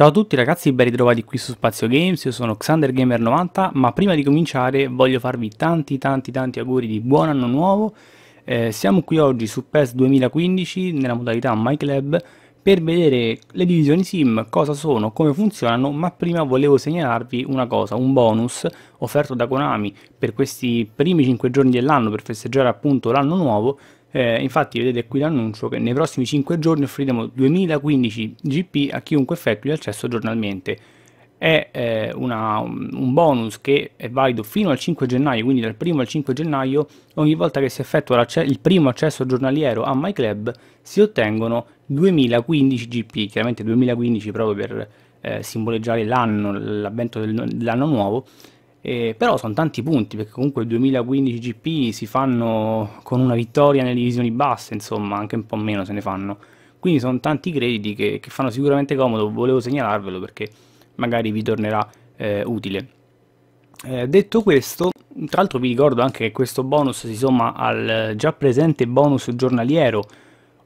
Ciao a tutti ragazzi, ben ritrovati qui su Spazio Games, io sono XanderGamer90, ma prima di cominciare voglio farvi tanti tanti tanti auguri di buon anno nuovo. Eh, siamo qui oggi su PES 2015 nella modalità My Club per vedere le divisioni sim, cosa sono, come funzionano, ma prima volevo segnalarvi una cosa, un bonus offerto da Konami per questi primi 5 giorni dell'anno per festeggiare appunto l'anno nuovo eh, infatti vedete qui l'annuncio che nei prossimi 5 giorni offriremo 2015 GP a chiunque effettui l'accesso giornalmente. È eh, una, un bonus che è valido fino al 5 gennaio, quindi dal 1 al 5 gennaio ogni volta che si effettua il primo accesso giornaliero a MyClub si ottengono 2015 GP, chiaramente 2015 proprio per eh, simboleggiare l'anno, l'avvento dell'anno nuovo eh, però sono tanti punti perché comunque il 2015 GP si fanno con una vittoria nelle divisioni basse, insomma, anche un po' meno se ne fanno. Quindi sono tanti crediti che, che fanno sicuramente comodo, volevo segnalarvelo perché magari vi tornerà eh, utile. Eh, detto questo, tra l'altro vi ricordo anche che questo bonus si somma al già presente bonus giornaliero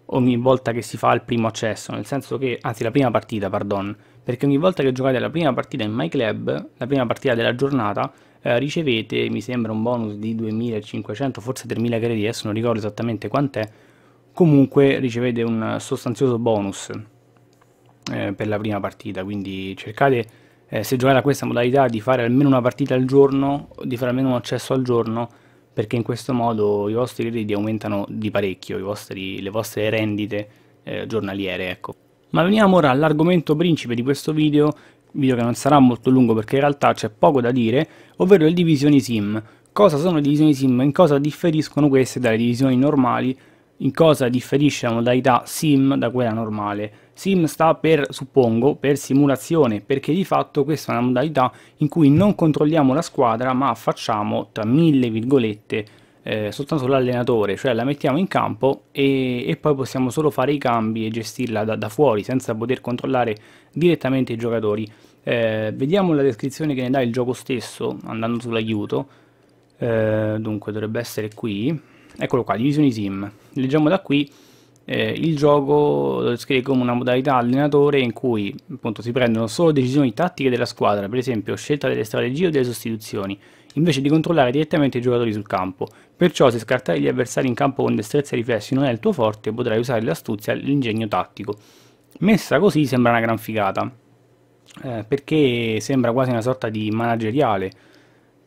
ogni volta che si fa il primo accesso, nel senso che, anzi la prima partita, perdono perché ogni volta che giocate la prima partita in My Club, la prima partita della giornata, eh, ricevete, mi sembra, un bonus di 2500, forse 3000 crediti, adesso non ricordo esattamente quant'è, comunque ricevete un sostanzioso bonus eh, per la prima partita, quindi cercate, eh, se giocate a questa modalità, di fare almeno una partita al giorno, di fare almeno un accesso al giorno, perché in questo modo i vostri crediti aumentano di parecchio, vostri, le vostre rendite eh, giornaliere, ecco. Ma veniamo ora all'argomento principe di questo video, video che non sarà molto lungo perché in realtà c'è poco da dire, ovvero le divisioni SIM. Cosa sono le divisioni SIM? In cosa differiscono queste dalle divisioni normali? In cosa differisce la modalità SIM da quella normale? SIM sta per, suppongo, per simulazione, perché di fatto questa è una modalità in cui non controlliamo la squadra ma facciamo, tra mille virgolette, eh, soltanto l'allenatore, cioè la mettiamo in campo e, e, poi possiamo solo fare i cambi e gestirla da, da fuori senza poter controllare direttamente i giocatori. Eh, vediamo la descrizione che ne dà il gioco stesso andando sull'aiuto, eh, dunque dovrebbe essere qui, eccolo qua, divisioni sim, leggiamo da qui eh, il gioco lo descrive come una modalità allenatore in cui appunto, si prendono solo decisioni tattiche della squadra, per esempio scelta delle strategie o delle sostituzioni, invece di controllare direttamente i giocatori sul campo. Perciò se scartare gli avversari in campo con destrezza e riflessi non è il tuo forte, potrai usare l'astuzia e l'ingegno tattico. Messa così sembra una gran figata, eh, perché sembra quasi una sorta di manageriale,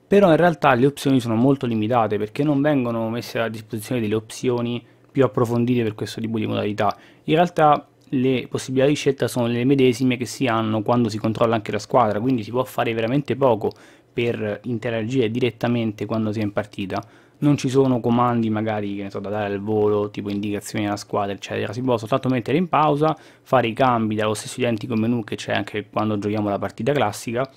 però in realtà le opzioni sono molto limitate perché non vengono messe a disposizione delle opzioni più approfondite per questo tipo di modalità. In realtà le possibilità di scelta sono le medesime che si hanno quando si controlla anche la squadra, quindi si può fare veramente poco per interagire direttamente quando si è in partita. Non ci sono comandi magari che ne so, da dare al volo, tipo indicazioni alla squadra, eccetera. Si può soltanto mettere in pausa, fare i cambi dallo stesso identico menu che c'è anche quando giochiamo la partita classica.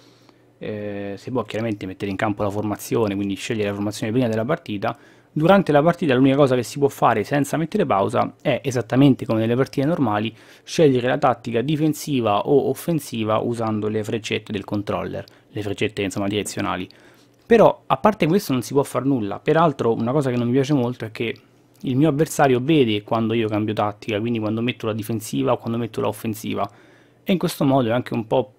Eh, si può chiaramente mettere in campo la formazione, quindi scegliere la formazione prima della partita Durante la partita l'unica cosa che si può fare senza mettere pausa è, esattamente come nelle partite normali, scegliere la tattica difensiva o offensiva usando le freccette del controller, le freccette insomma direzionali. Però a parte questo non si può fare nulla, peraltro una cosa che non mi piace molto è che il mio avversario vede quando io cambio tattica, quindi quando metto la difensiva o quando metto la offensiva. E in questo modo è anche un po'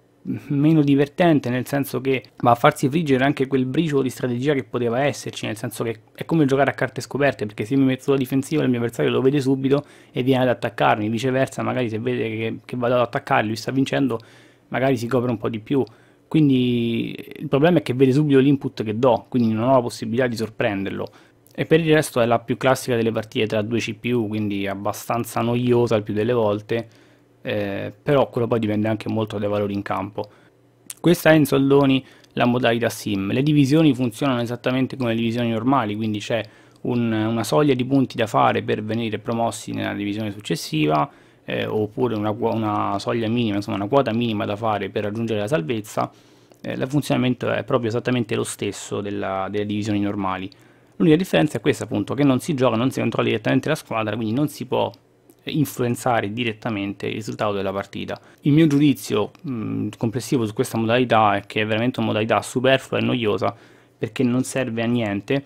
meno divertente, nel senso che va a farsi friggere anche quel briciolo di strategia che poteva esserci, nel senso che è come giocare a carte scoperte, perché se mi metto la difensiva il mio avversario lo vede subito e viene ad attaccarmi, viceversa magari se vede che, che vado ad attaccare lui sta vincendo, magari si copre un po' di più. Quindi il problema è che vede subito l'input che do, quindi non ho la possibilità di sorprenderlo. E per il resto è la più classica delle partite tra due CPU, quindi abbastanza noiosa il più delle volte, eh, però quello poi dipende anche molto dai valori in campo. Questa è in soldoni la modalità sim. Le divisioni funzionano esattamente come le divisioni normali, quindi c'è un, una soglia di punti da fare per venire promossi nella divisione successiva, eh, oppure una, una, soglia minima, insomma una quota minima da fare per raggiungere la salvezza. Eh, il funzionamento è proprio esattamente lo stesso della, delle divisioni normali. L'unica differenza è questa appunto, che non si gioca, non si controlla direttamente la squadra, quindi non si può influenzare direttamente il risultato della partita. Il mio giudizio mh, complessivo su questa modalità è che è veramente una modalità superflua e noiosa perché non serve a niente,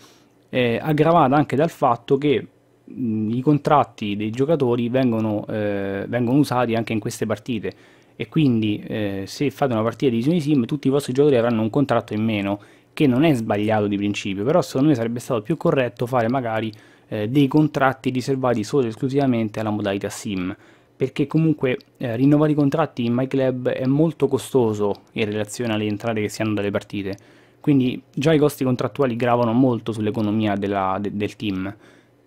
eh, aggravata anche dal fatto che mh, i contratti dei giocatori vengono, eh, vengono, usati anche in queste partite e quindi eh, se fate una partita di Sony Sim tutti i vostri giocatori avranno un contratto in meno che non è sbagliato di principio, però secondo me sarebbe stato più corretto fare magari eh, dei contratti riservati solo e esclusivamente alla modalità sim perché comunque eh, rinnovare i contratti in MyClub è molto costoso in relazione alle entrate che si hanno dalle partite quindi già i costi contrattuali gravano molto sull'economia de, del team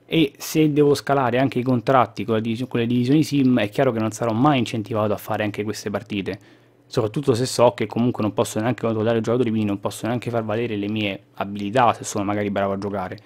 e se devo scalare anche i contratti con, la, con le divisioni sim è chiaro che non sarò mai incentivato a fare anche queste partite soprattutto se so che comunque non posso neanche controllare i giocatori quindi non posso neanche far valere le mie abilità se sono magari bravo a giocare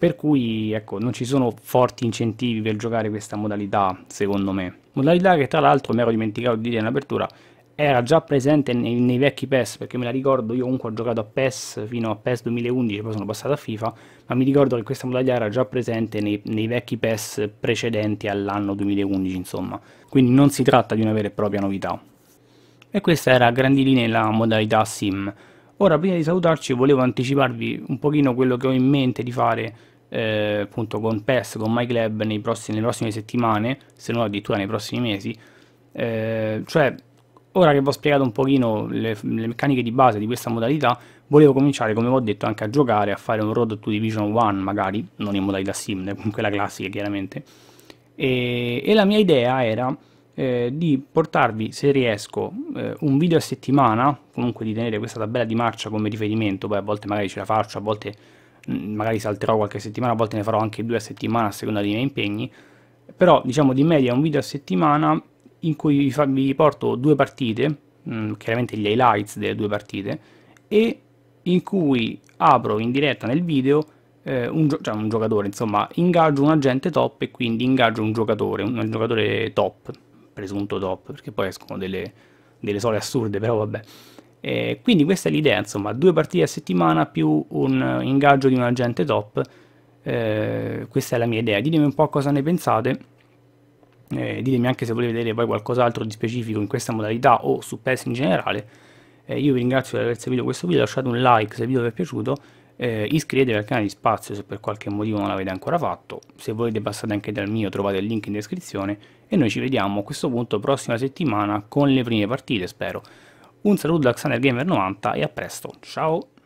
per cui ecco, non ci sono forti incentivi per giocare questa modalità, secondo me. Modalità che tra l'altro mi ero dimenticato di dire in apertura, era già presente nei, nei, vecchi PES, perché me la ricordo, io comunque ho giocato a PES fino a PES 2011, poi sono passato a FIFA, ma mi ricordo che questa modalità era già presente nei, nei vecchi PES precedenti all'anno 2011, insomma. Quindi non si tratta di una vera e propria novità. E questa era a grandi linee la modalità SIM. Ora, prima di salutarci, volevo anticiparvi un pochino quello che ho in mente di fare eh, appunto con PES, con MyGlab nei prossimi, nelle prossime settimane, se non addirittura nei prossimi mesi. Eh, cioè, ora che vi ho spiegato un pochino le, le, meccaniche di base di questa modalità, volevo cominciare, come vi ho detto, anche a giocare, a fare un Road to Division 1 magari, non in modalità sim, comunque la classica chiaramente. E, e la mia idea era eh, di portarvi, se riesco, eh, un video a settimana, comunque di tenere questa tabella di marcia come riferimento, poi a volte magari ce la faccio, a volte magari salterò qualche settimana, a volte ne farò anche due a settimana a seconda dei miei impegni, però diciamo di media un video a settimana in cui vi, porto due partite, mh, mm, chiaramente gli highlights delle due partite, e in cui apro in diretta nel video eh, un, gio cioè un giocatore, insomma ingaggio un agente top e quindi ingaggio un giocatore, un, un giocatore top, presunto top, perché poi escono delle, delle sole assurde, però vabbè. Eh, quindi questa è l'idea, insomma, due partite a settimana più un ingaggio di un agente top. Eh, questa è la mia idea. Ditemi un po' cosa ne pensate. Eh, ditemi anche se volete vedere poi qualcos'altro di specifico in questa modalità o su PES in generale. Eh, io vi ringrazio per aver seguito questo video, lasciate un like se il video vi è piaciuto. Eh, iscrivetevi al canale di Spazio se per qualche motivo non l'avete ancora fatto. Se volete passate anche dal mio, trovate il link in descrizione. E noi ci vediamo a questo punto prossima settimana con le prime partite, spero. Un saluto da xanergamer 90 e a presto, ciao!